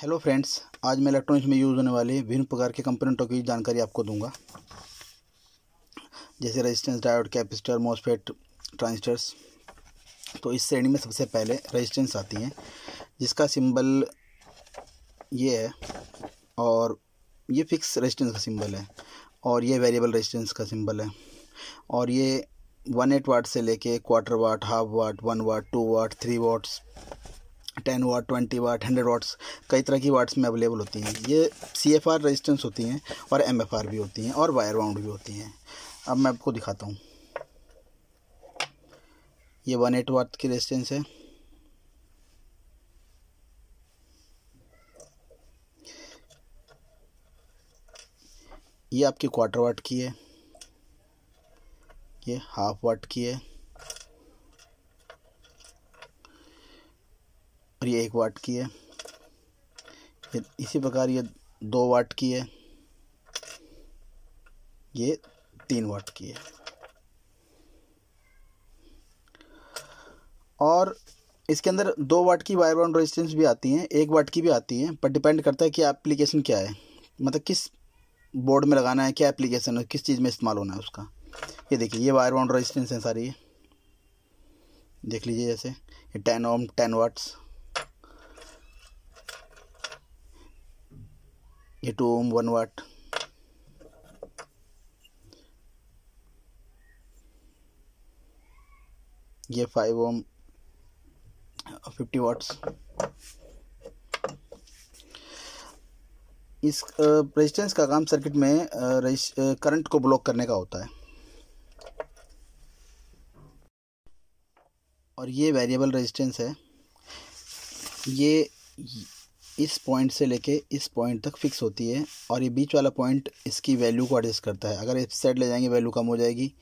hello friends आज मैं electronics में यूज़ होने वाले विभिन्न प्रकार के कंपोनेंटों की जानकारी आपको दूंगा जैसे resistance diode capacitor MOSFET transistors तो इस श्रेणी में सबसे पहले रेजिस्टेंस आती हैं जिसका सिंबल ये है और ये फिक्स रेजिस्टेंस का सिंबल है और ये वेरिएबल रेजिस्टेंस का सिंबल है और ये वन एट वाट से लेके quarter watt half watt one watt two watt three watts ten watt twenty watt hundred watts कई तरह की वाट्स में अवेलेबल होती हैं ये सी एफ आर रजिस्टेंस होती हैं और एम एफ आर भी होती हैं और वायर वाउंड भी होती हैं अब मैं आपको दिखाता हूँ ये वन एट वाट की रजिस्टेंस है ये आपकी क्वार्टर वाट की है ये हाफ वाट की है और ये एक वाट की है ये इसी प्रकार ये दो वाट की है ये तीन वाट की है और इसके अंदर दो वाट की वायर बाउंड रेजिस्टेंस भी आती हैं एक वाट की भी आती हैं पर डिपेंड करता है कि एप्लीकेशन क्या है मतलब किस बोर्ड में लगाना है क्या एप्लीकेशन है किस चीज़ में इस्तेमाल होना है उसका ये देखिए ये वायर बाउंड रेजिस्टेंस है सारी ये देख लीजिए जैसे ये टेन ओम टेन वाट्स ये टू ओम वन वाट ये फाइव ओम फिफ्टी वाट्स इस रेजिस्टेंस का काम सर्किट में करंट को ब्लॉक करने का होता है और ये वेरिएबल रेजिस्टेंस है ये इस पॉइंट से लेके इस पॉइंट तक फिक्स होती है और ये बीच वाला पॉइंट इसकी वैल्यू को एडजस्ट करता है अगर इस साइड ले जाएंगे वैल्यू कम हो जाएगी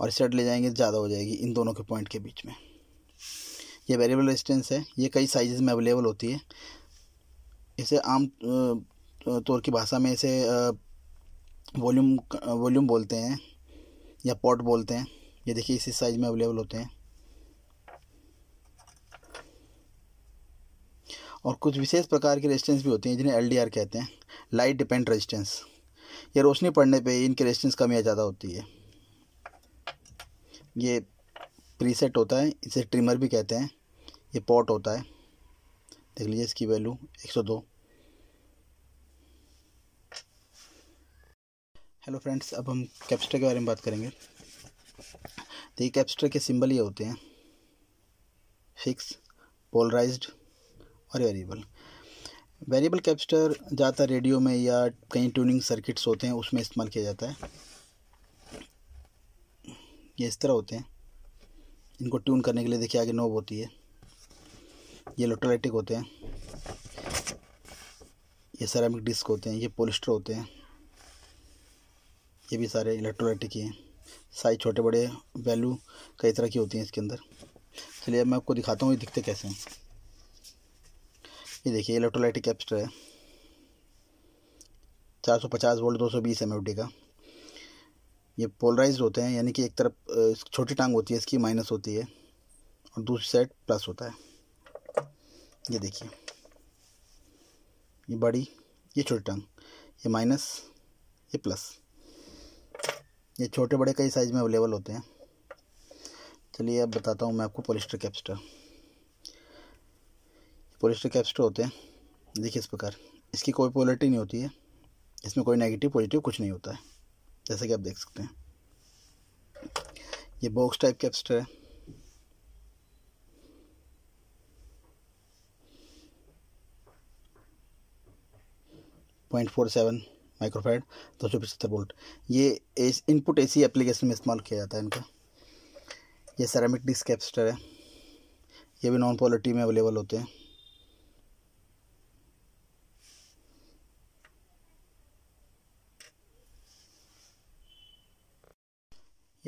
और इस साइड ले जाएंगे ज़्यादा हो जाएगी इन दोनों के पॉइंट के बीच में ये वेरिएबल रेजिस्टेंस है ये कई साइज़ में अवेलेबल होती है इसे आम तौर की भाषा में इसे वॉल्यूम वॉल्यूम बोलते हैं या पॉट बोलते हैं ये देखिए इसी साइज़ में अवेलेबल होते हैं और कुछ विशेष प्रकार की रेजिस्टेंस भी होती हैं जिन्हें एल कहते हैं लाइट डिपेंड रेजिस्टेंस ये रोशनी पड़ने पे इनके रेजिस्टेंस कम या ज़्यादा होती है ये प्रीसेट होता है इसे ट्रिमर भी कहते हैं ये पॉट होता है देख लीजिए इसकी वैल्यू 102 हेलो फ्रेंड्स अब हम कैप्स्टर के बारे में बात करेंगे तो ये कैप्सटर के सिंबल ये होते हैं फिक्स पोलराइज्ड और वेरिएबल वेरिएबल कैपेसिटर ज़्यादातर रेडियो में या कहीं ट्यूनिंग सर्किट्स होते हैं उसमें इस्तेमाल किया जाता है ये इस तरह होते हैं इनको ट्यून करने के लिए देखिए आगे नोब होती है ये लोटोलाइटिक होते हैं ये सेरामिक डिस्क होते हैं ये पोलिस्टर होते हैं ये भी सारे इलेक्ट्रोलाइटिक हैं साइज छोटे बड़े वैल्यू कई तरह की होती हैं इसके अंदर चलिए अब मैं आपको दिखाता हूँ ये दिखते कैसे हैं ये देखिए इलेक्ट्रोलाइटिक कैप्स्टर है चार सौ पचास वोल्ट दो सौ बीस एम का ये पोलराइज होते हैं यानी कि एक तरफ छोटी टांग होती है इसकी माइनस होती है और दूसरी साइड प्लस होता है ये देखिए ये बड़ी ये छोटी टांग ये माइनस ये प्लस ये छोटे बड़े कई साइज़ में अवेलेबल होते हैं चलिए अब बताता हूँ मैं आपको पोलिस्टर कैप्सटर पोलिस्टर कैप्स्टर होते हैं देखिए इस प्रकार इसकी कोई पोलिटी नहीं होती है इसमें कोई नेगेटिव पॉजिटिव कुछ नहीं होता है जैसे कि आप देख सकते हैं ये बॉक्स टाइप कैप्स्टर है पॉइंट फोर सेवन माइक्रोफाइड दो सौ पचहत्तर वोल्ट ये एस इनपुट एसी एप्लीकेशन में इस्तेमाल किया जाता है इनका ये सेरामिक डिस्क कैप्सटर है ये भी नॉन पॉलिटी में अवेलेबल होते हैं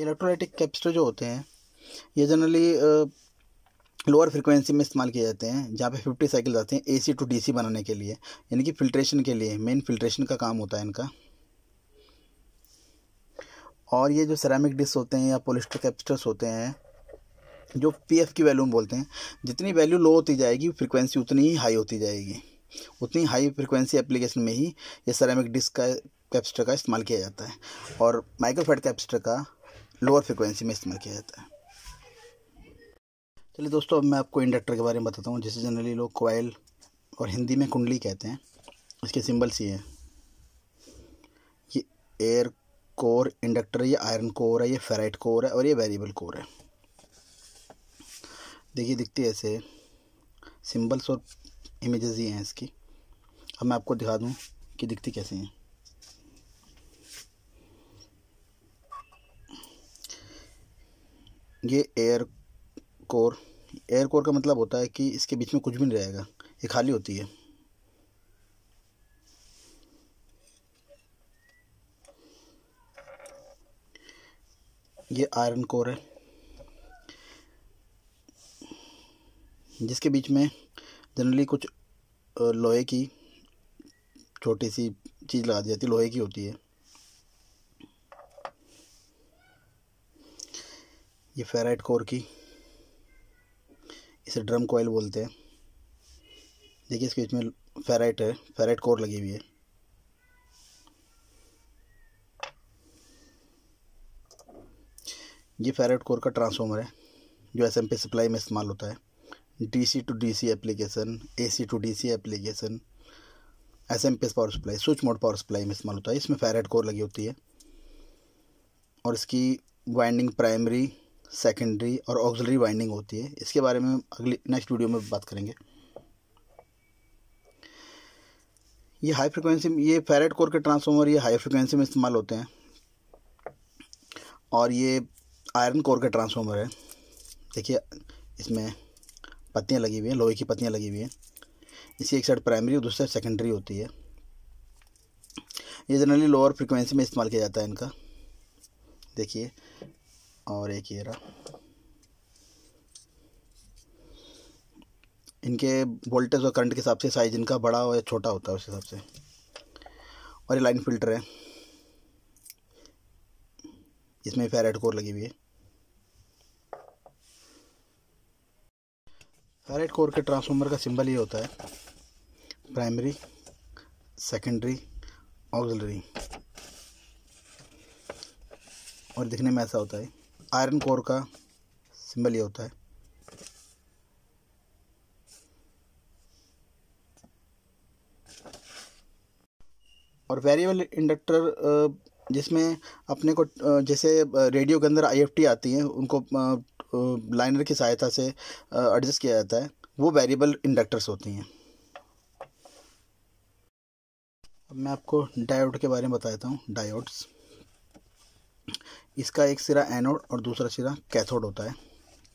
इलेक्ट्रोलाइटिक तो कैप्स्टर जो होते हैं ये जनरली लोअर फ्रिक्वेंसी में इस्तेमाल किए जाते हैं जहाँ पे फिफ्टी साइकिल आते हैं एसी टू डीसी बनाने के लिए यानी कि फिल्ट्रेशन के लिए मेन फिल्ट्रेशन का काम होता है इनका और ये जो सेरामिक डिस्क होते हैं या पोलिस्टर कैप्सटर्स होते हैं जो पी की वैल्यू में बोलते हैं जितनी वैल्यू लो होती जाएगी फ्रिक्वेंसी उतनी ही हाई होती जाएगी उतनी हाई फ्रिक्वेंसी एप्लीकेशन में ही ये सेरामिक डिस्क का कैप्सटर का इस्तेमाल किया जाता है और माइक्रोफेट कैप्सटर का लोअर फ्रिक्वेंसी में इस्तेमाल किया जाता है चलिए दोस्तों अब मैं आपको इंडक्टर के बारे में बताता हूँ जिसे जनरली लोग कोयल और हिंदी में कुंडली कहते हैं इसके सिंबल्स ये हैं ये एयर कोर इंडक्टर ये आयरन कोर है ये फेराइट कोर है और ये वेरिएबल कोर है देखिए दिखती है ऐसे सिंबल्स और इमेजेस ये हैं इसकी अब मैं आपको दिखा दूँ कि दिखती कैसे हैं ये एयर कोर एयर कोर का मतलब होता है कि इसके बीच में कुछ भी नहीं रहेगा ये खाली होती है ये आयरन कोर है जिसके बीच में जनरली कुछ लोहे की छोटी सी चीज़ लगा दी जाती है लोहे की होती है ये फेराइट कोर की इसे ड्रम कोयल बोलते हैं देखिए इसके इसमें फेराइट है फेराइट कोर लगी हुई है ये फेराइट कोर का ट्रांसफॉर्मर है जो एस एम पी सप्लाई में इस्तेमाल होता है D C to D C application A C to D C application S M P power supply switch mode power supply में इस्तेमाल होता है इसमें फेराइट कोर लगी होती है और इसकी वाइंडिंग प्राइमरी सेकेंडरी और ऑक्सिलरी वाइंडिंग होती है इसके बारे में अगली नेक्स्ट वीडियो में बात करेंगे ये हाई फ्रिक्वेंसी ये फेरेट कोर के ट्रांसफॉर्मर ये हाई फ्रिक्वेंसी में इस्तेमाल होते हैं और ये आयरन कोर के ट्रांसफॉर्मर है देखिए इसमें पत्तियाँ लगी हुई हैं लोहे की पत्तियाँ लगी हुई हैं इसकी एक साइड प्राइमरी और दूसरी साइड सेकेंडरी होती है ये जनरली लोअर फ्रिक्वेंसी में इस्तेमाल किया जाता है इनका देखिए और एक ये रहा इनके वोल्टेज और करंट के हिसाब से साइज इनका बड़ा हो या छोटा होता है उस हिसाब से और ये लाइन फिल्टर है इसमें फेरेट कोर लगी हुई है फेरेट कोर के ट्रांसफार्मर का सिंबल ये होता है प्राइमरी सेकेंडरी ऑक्सिलरी और दिखने में ऐसा होता है आयरन कोर का सिंबल ये होता है और वेरिएबल इंडक्टर जिसमें अपने को जैसे रेडियो के अंदर आईएफटी आती हैं उनको लाइनर की सहायता से एडजस्ट किया जाता है वो वेरिएबल इंडक्टर्स होती हैं अब मैं आपको डायोड के बारे में बताता हूँ डायोड्स इसका एक सिरा एनोड और दूसरा सिरा कैथोड होता है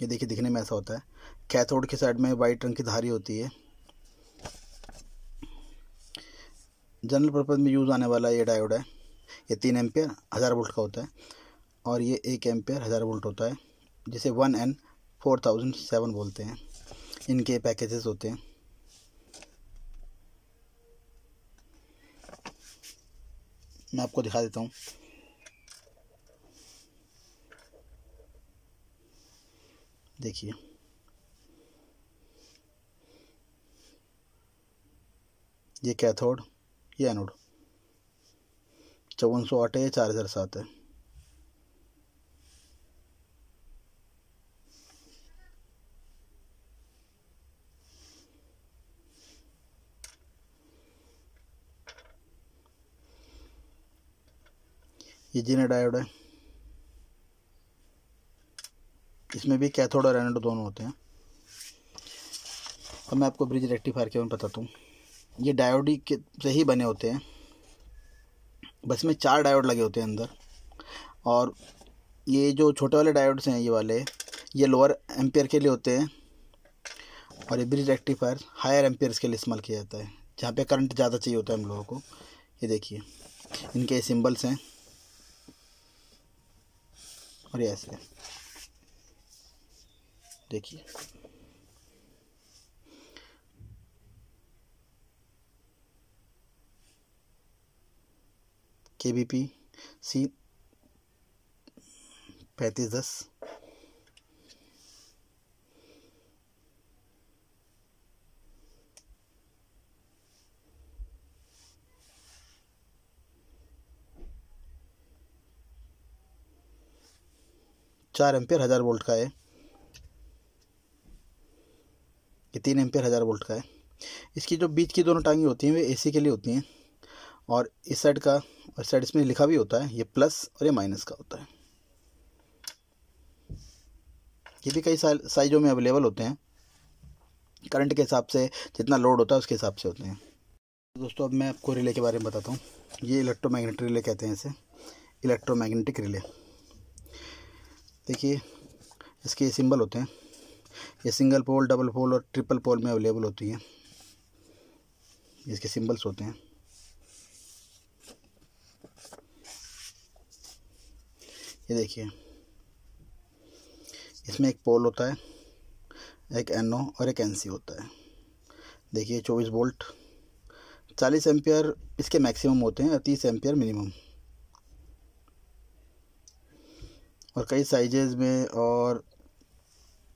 ये देखिए दिखने में ऐसा होता है कैथोड की साइड में वाइट रंग की धारी होती है जनरल पर्पज़ में यूज़ आने वाला ये डायोड है ये तीन एम्पेयर हज़ार वोल्ट का होता है और ये एक एम्पेयर हज़ार वोल्ट होता है जिसे one N four thousand seven बोलते हैं इनके पैकेजेस होते हैं मैं आपको दिखा देता हूँ देखिए ये कैथोड ये एनोड चौवन सौ आठ है चार हज़ार सात है ये जीना डायोड है इसमें भी कैथोड और एनोड दोनों होते हैं अब मैं आपको ब्रिज रेक्टिफायर के बारे में बताता हूँ ये डायोडी के से ही बने होते हैं बस में चार डायोड लगे होते हैं अंदर और ये जो छोटे वाले डायोड्स हैं ये वाले ये लोअर एम्पियर के लिए होते हैं और ये ब्रिज रेक्टिफायर हायर एम्पियर्स के लिए इस्तेमाल किया जाता है जहाँ पे करंट ज़्यादा चाहिए होता है हम लोगों को ये देखिए इनके सिंबल्स हैं और ये ऐसे देखिए के बी पी सी पैंतीस दस चार एम्पियर हज़ार वोल्ट का है ये तीन एम्पियर हज़ार वोल्ट का है इसकी जो बीच की दोनों टांगी होती हैं वे एसी के लिए होती हैं और इस साइड का और इस साइड इसमें लिखा भी होता है ये प्लस और ये माइनस का होता है ये भी कई साइजों में अवेलेबल होते हैं करंट के हिसाब से जितना लोड होता है उसके हिसाब से होते हैं दोस्तों अब मैं आपको रिले के बारे में बताता हूँ ये इलेक्ट्रो रिले कहते हैं इसे इलेक्ट्रो रिले देखिए इसके सिंबल होते हैं ये सिंगल पोल डबल पोल और ट्रिपल पोल में अवेलेबल होती है इसके सिंबल्स होते हैं ये देखिए इसमें एक पोल होता है एक एन और एक एन होता है देखिए 24 वोल्ट 40 एम्पियर इसके मैक्सिमम होते हैं और 30 एम्पियर मिनिमम और कई साइजेज़ में और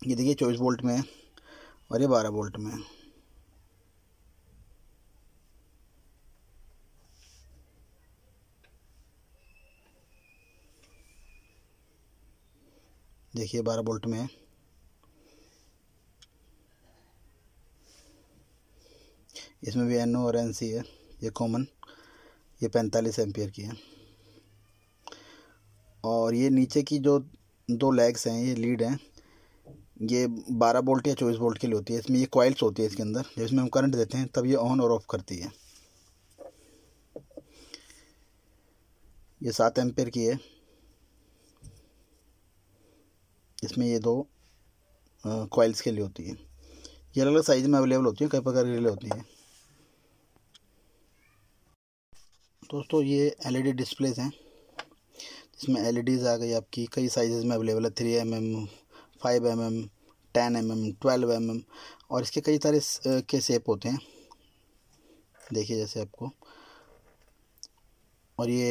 ये देखिए चौबीस वोल्ट में है और ये बारह वोल्ट में है देखिए बारह वोल्ट में है इसमें भी एन और एन सी है ये कॉमन ये पैंतालीस एम्पियर की है और ये नीचे की जो दो लेग्स हैं ये लीड हैं ये 12 वोल्ट या 24 वोल्ट के लिए होती है इसमें ये कॉइल्स होती है इसके अंदर जब इसमें हम करंट देते हैं तब ये ऑन और ऑफ करती है ये सात एम्पेयर की है इसमें ये दो कॉइल्स के लिए होती है ये अलग अलग साइज़ में अवेलेबल होती है कई प्रकार के लिए होती है दोस्तों ये एलईडी डिस्प्लेस e हैं जिसमें एलईडीज़ e आ गई आपकी कई साइज़ में अवेलेबल है three M M five M M ten M M twelve M M और इसके कई सारे के सेप होते हैं देखिए जैसे आपको और ये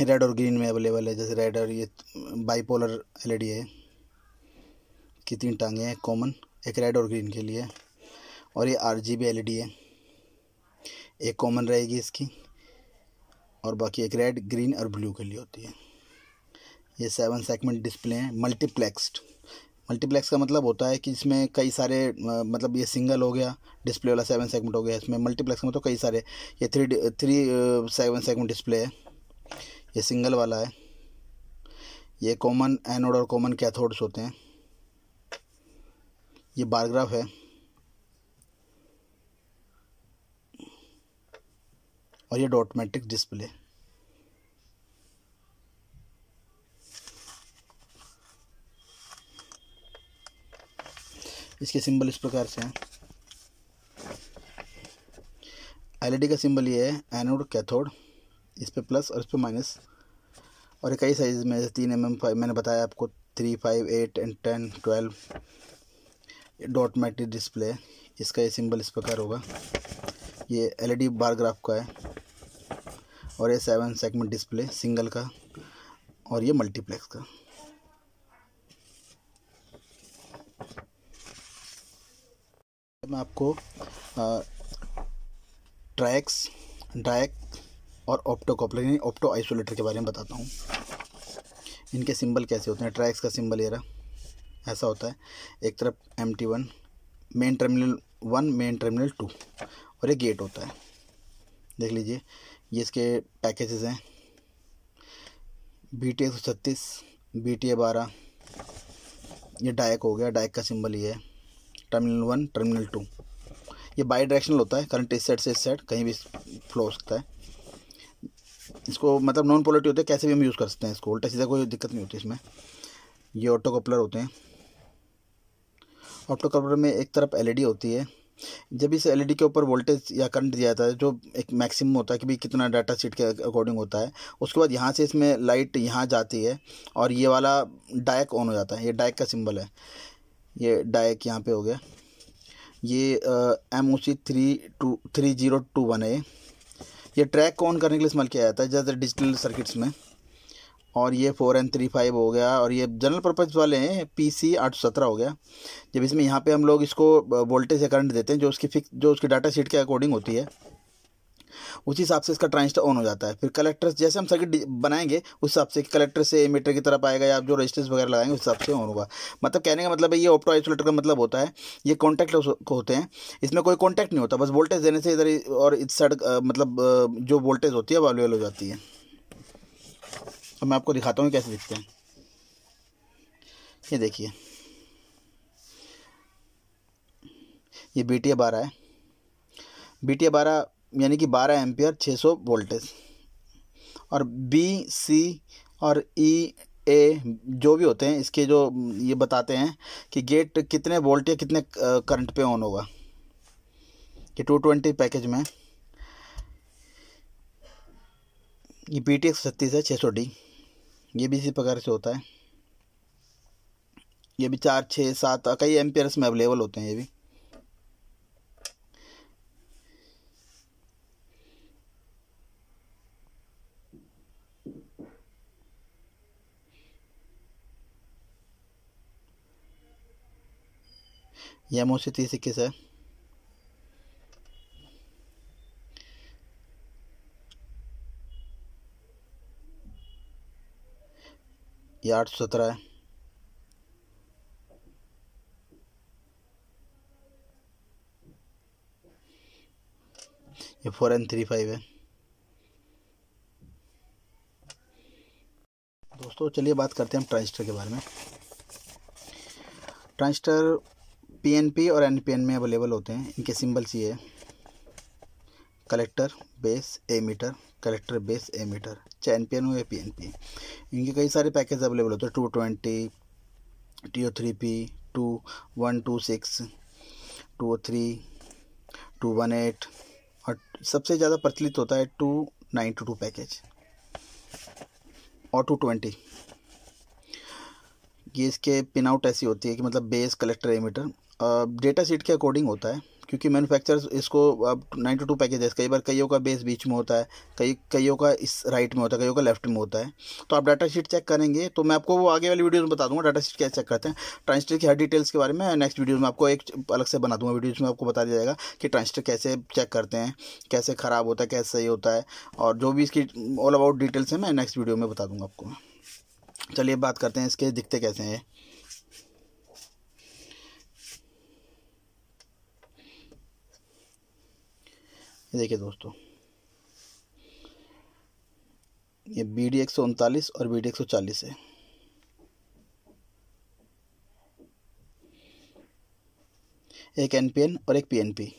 रेड और ग्रीन में अवेलेबल है जैसे रेड और ये बाईपोलर डी है की तीन टांगे हैं कॉमन एक रेड और ग्रीन के लिए और ये आर जी बी एल है एक कॉमन रहेगी इसकी और बाकी एक रेड ग्रीन और ब्लू के लिए होती है ये सेवन सेगमेंट डिस्प्ले हैं मल्टीप्लेक्सड मल्टीप्लेक्स का मतलब होता है कि जिसमें कई सारे मतलब ये सिंगल हो गया डिस्प्ले वाला सेवन सेगमेंट हो गया इसमें मल्टीप्लेक्स में तो कई सारे ये three three seven segment display है ये सिंगल वाला है ये कॉमन एनोड और कॉमन कैथोड्स होते हैं ये बारग्राफ है और ये डॉट डिस्प्ले इसके सिंबल इस प्रकार से हैं एलईडी e का सिंबल ये है एनोड कैथोड इस पर प्लस और इस पर माइनस और ये कई साइज में जैसे तीन एम एम फाइव मैंने बताया आपको three five eight and ten twelve dot matrix display इसका ये सिंबल इस प्रकार होगा ये एलईडी बार ग्राफ का है और ये सेवन सेगमेंट डिस्प्ले सिंगल का और ये मल्टीप्लेक्स का मैं आपको ट्रैक्स डायक और ऑप्टो कॉपलर यानी ऑप्टो आइसोलेटर के बारे में बताता हूँ इनके सिंबल कैसे होते हैं ट्रैक्स का सिंबल ये रहा ऐसा होता है एक तरफ M T one main terminal one main terminal two और एक गेट होता है देख लीजिए ये इसके पैकेजेस हैं बी टी एक सौ छत्तीस बी टी ए बारह ये डायक हो गया डायक का सिंबल ये है टर्मिनल वन टर्मिनल टू ये बाई डायरेक्शनल होता है करंट इस साइड से इस साइड कहीं भी फ्लो हो सकता है इसको मतलब नॉन पोलिटी होते हैं कैसे भी हम यूज़ कर सकते हैं इसको उल्टा सीधा कोई दिक्कत नहीं होती इसमें ये ऑटो कपलर होते हैं ऑटो कपलर में एक तरफ एलईडी होती है जब इस एलईडी के ऊपर वोल्टेज या करंट दिया जाता है जो एक मैक्सिमम होता है कि भाई कितना डाटा सीट के अकॉर्डिंग होता है उसके बाद यहाँ से इसमें लाइट यहाँ जाती है और ये वाला डायक ऑन हो जाता है ये डायक का सिंबल है ये डायक यहाँ पे हो गया ये M O C three two three zero two one है ये ट्रैक ऑन करने के लिए इस्तेमाल किया जाता है ज़्यादातर डिजिटल सर्किट्स में और ये फोर एन थ्री फाइव हो गया और ये जनरल पर्पज़ वाले हैं पी सी आठ सौ सत्रह हो गया जब इसमें यहाँ पे हम लोग इसको वोल्टेज या करंट देते हैं जो उसकी फिक्स जो उसकी डाटा शीट के अकॉर्डिंग होती है उस हिसाब से इसका ट्रांजिस्टर ऑन हो जाता है फिर कलेक्टर जैसे हम सर्किट बनाएंगे उस हिसाब से कलेक्टर से मीटर की तरफ आएगा या जो रजिस्टर्स वगैरह लगाएंगे उस हिसाब से ऑन होगा मतलब कहने का मतलब है ये ऑप्टो आइसोलेटर का मतलब होता है ये कॉन्टैक्ट होते हैं इसमें कोई कॉन्टैक्ट नहीं होता बस वोल्टेज देने से इधर और इस साइड मतलब जो वोल्टेज होती है वो अवेलेबल हो जाती है अब मैं आपको दिखाता हूँ कैसे दिखते हैं ये देखिए ये बी टी ए बारह है बी टी ए बारह यानी कि 12 एम्पियर 600 वोल्टेज और बी सी और ई e, ए जो भी होते हैं इसके जो ये बताते हैं कि गेट कितने वोल्ट या कितने करंट पे ऑन होगा कि टू ट्वेंटी पैकेज में ये पी टी एक्स छत्तीस है छः सौ डी ये भी इसी प्रकार से होता है ये भी चार छः सात कई एम्पियर्स में अवेलेबल होते हैं ये भी यह मोसी तीस इक्कीस है ये आठ सौ सत्रह है ये फोर एन थ्री फाइव है दोस्तों चलिए बात करते हैं हम ट्रांजिस्टर के बारे में ट्रांजिस्टर पीएनपी और एनपीएन में अवेलेबल होते हैं इनके सिंबल्स ये है collector base emitter collector base emitter चाहे एन पी एन हो या पी एन पी इनके कई सारे पैकेज अवेलेबल होते हैं two twenty T O three P two one two six two O three two one eight और सबसे ज़्यादा प्रचलित होता है two nine two two package और टू ट्वेंटी ये इसके पिन आउट ऐसी होती है कि मतलब base collector emitter data sheet के अकॉर्डिंग होता है क्योंकि मैनुफैक्चर इसको अब नाइन्टी टू पैकेजेस कई बार कईयों का बेस बीच में होता है कई कईयों का इस राइट में होता है कईयों का लेफ्ट में होता है तो आप डाटा शीट चेक करेंगे तो मैं आपको वो आगे वाली वीडियोज़ में बता दूंगा डाटा शीट क्या चेक करते हैं ट्रांसटर की हर डिटेल्स के बारे में नेक्स्ट वीडियो में आपको एक अलग से बना दूँगा वीडियोज़ में आपको बता दिया जाएगा कि ट्रांसटर कैसे चेक करते हैं कैसे ख़राब होता है कैसे सही होता है और जो भी इसकी ऑल अबाउट डिटेल्स हैं मैं नेक्स्ट वीडियो में बता दूँगा आपको चलिए बात करते हैं इसके दिखते कैसे हैं ये देखिए दोस्तों ये बी डी एक सौ उनतालीस और बी डी एक सौ चालीस है एक एन पी एन और एक पी एन पी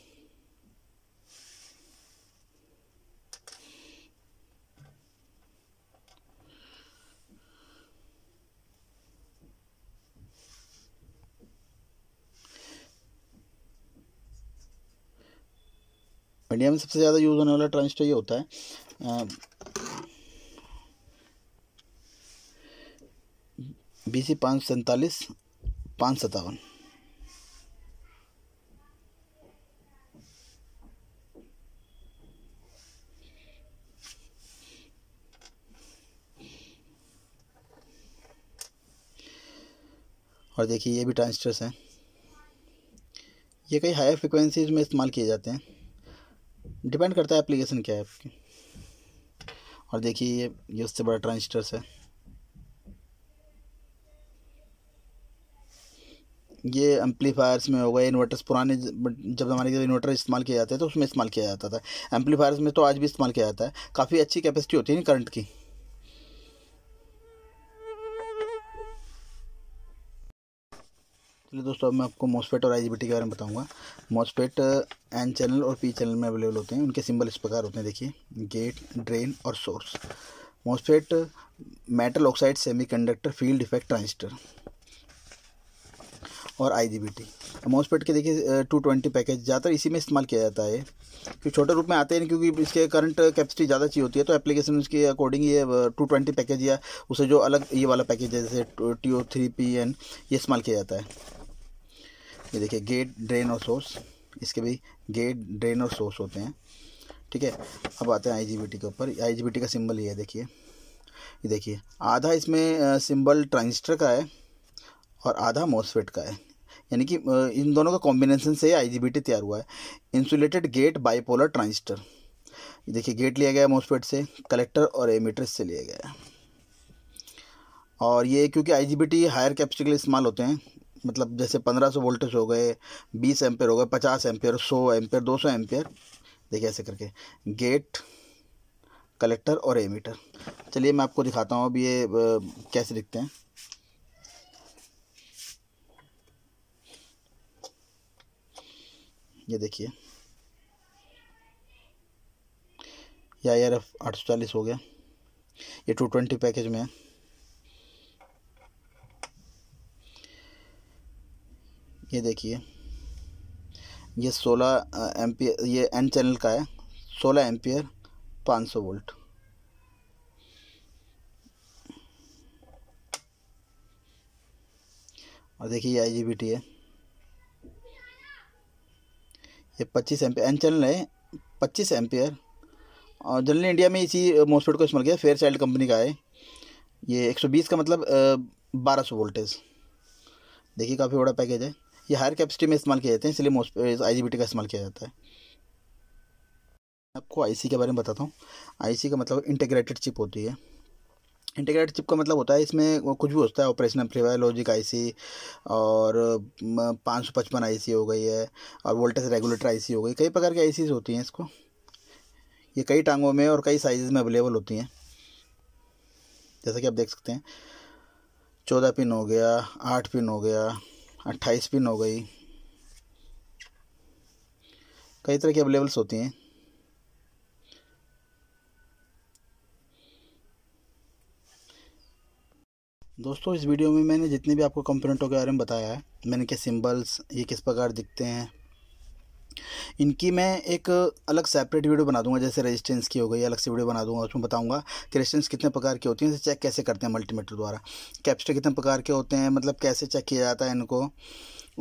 मीडिया में सबसे ज़्यादा यूज़ होने वाला ट्रांजिस्टर तो ये होता है बी सी पाँच सैंतालीस पाँच सतावन और देखिए ये भी ट्रांजिस्टर्स हैं ये कई हायर फ्रिक्वेंसीज में इस्तेमाल किए जाते हैं डिपेंड करता है एप्लीकेशन क्या है आपकी और देखिए ये ये उससे बड़ा ट्रांजिस्टर्स है ये एम्पलीफायर्स में हो गए इन्वर्टर्स पुराने जब हमारे जब इन्वर्टर इस्तेमाल किया जाते हैं तो उसमें इस्तेमाल किया जाता था एम्पलीफायर्स में तो आज भी इस्तेमाल किया जाता है काफ़ी अच्छी कैपेसिटी होती है ना करंट की चलिए दोस्तों अब मैं आपको मोसपेट और आई के बारे में बताऊंगा मोसपेट एन चैनल और पी चैनल में अवेलेबल होते हैं उनके सिंबल इस प्रकार होते हैं देखिए गेट ड्रेन और source MOSFET metal oxide semiconductor field effect transistor और I G B T mouse pad के देखिए टू ट्वेंटी पैकेज ज़्यादातर इसी में इस्तेमाल किया जाता है क्योंकि छोटे रूप में आते हैं क्योंकि इसके करंट कैपेसिटी ज़्यादा चाहिए होती है तो एप्लीकेशन उसके अकॉर्डिंग ये टू ट्वेंटी पैकेज या उसे जो अलग ये वाला पैकेज है जैसे T O three P N ये इस्तेमाल किया जाता है ये देखिए गेट ड्रेन और सोर्स इसके भी गेट ड्रेन और सोर्स होते हैं ठीक है अब आते हैं आई जी बी टी के ऊपर आई जी बी टी का सिम्बल ये है देखिए ये देखिए आधा इसमें सिम्बल ट्रांजिस्टर का है और आधा मोसफेट का है यानी कि इन दोनों का कॉम्बिनेशन से आईजीबीटी तैयार हुआ है इंसुलेटेड गेट बाइपोलर ट्रांजिस्टर देखिए गेट लिया गया है मोस्फेट से कलेक्टर और एमिटर्स से लिया गया है और ये क्योंकि आईजीबीटी हायर कैपेसिटी के लिए इस्तेमाल होते हैं मतलब जैसे पंद्रह सौ वोल्टेज हो गए बीस एम्पेयर हो गए पचास एम्पेयर सौ एम्पेयर दो सौ एम्पेयर देखिए ऐसे करके गेट कलेक्टर और एमीटर चलिए मैं आपको दिखाता हूँ अब ये कैसे दिखते हैं ये देखिए या यार आठ सौ चालीस हो गया ये टू ट्वेंटी पैकेज में है ये देखिए ये सोलह एम्पियर ये एन चैनल का है सोलह एम्पियर पाँच सौ वोल्ट और देखिए आई जी बी टी है ये पच्चीस एम्पियर एन चैनल है पच्चीस एम्पियर और जनरल इंडिया में इसी मोसफेट को इस्तेमाल किया फेयर चाइल्ड कंपनी का है ये 120 का मतलब बारह सौ वोल्टेज देखिए काफ़ी बड़ा पैकेज है ये हायर कैपेसिटी में इस्तेमाल किए जाते हैं इसलिए मोस्ट आई का इस्तेमाल किया जाता है आपको आईसी के बारे में बताता हूँ आईसी का मतलब इंटीग्रेटेड चिप होती है इंटीग्रेटेड चिप का मतलब होता है इसमें कुछ भी होता है ऑपरेशन एम्पलीफायर लॉजिक आईसी और पाँच सौ पचपन आई हो गई है और वोल्टेज रेगुलेटर आईसी हो गई कई प्रकार की आईसीज होती हैं इसको ये कई टांगों में और कई साइज़ में अवेलेबल होती हैं जैसा कि आप देख सकते हैं चौदह पिन हो गया आठ पिन हो गया अट्ठाईस पिन हो गई कई तरह की अवेलेबल्स होती हैं दोस्तों इस वीडियो में मैंने जितने भी आपको कंपोनेंटों के बारे में बताया है मैंने क्या सिंबल्स ये किस प्रकार दिखते हैं इनकी मैं एक अलग सेपरेट वीडियो बना दूंगा जैसे रेजिस्टेंस की हो गई अलग से वीडियो बना दूंगा उसमें बताऊंगा कि रेजिस्टेंस कितने प्रकार के होती हैं इसे चेक कैसे करते हैं मल्टीमीटर द्वारा कैपेसिटर कितने प्रकार के होते हैं मतलब कैसे चेक किया जाता है इनको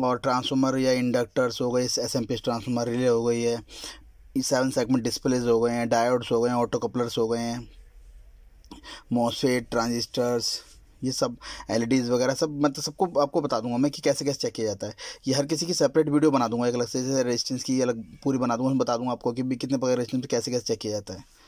और ट्रांसफार्मर या इंडक्टर्स हो गए एस एम ट्रांसफार्मर रिले हो गई है सेवन सेगमेंट डिस्प्लेज हो गए हैं डायोड्स हो गए हैं ऑटो कपलर्स हो गए हैं मोसफेट ट्रांजिस्टर्स ये सब एल e वगैरह सब मतलब सबको आपको बता दूंगा मैं कि कैसे कैसे चेक किया जाता है ये हर किसी की सेपरेट वीडियो बना दूंगा एक अलग से जैसे रेजिस्टेंस की अलग पूरी बना दूंगा बता दूंगा आपको कि कितने प्रकार रेजिस्टेंस कैसे कैसे चेक किया जाता है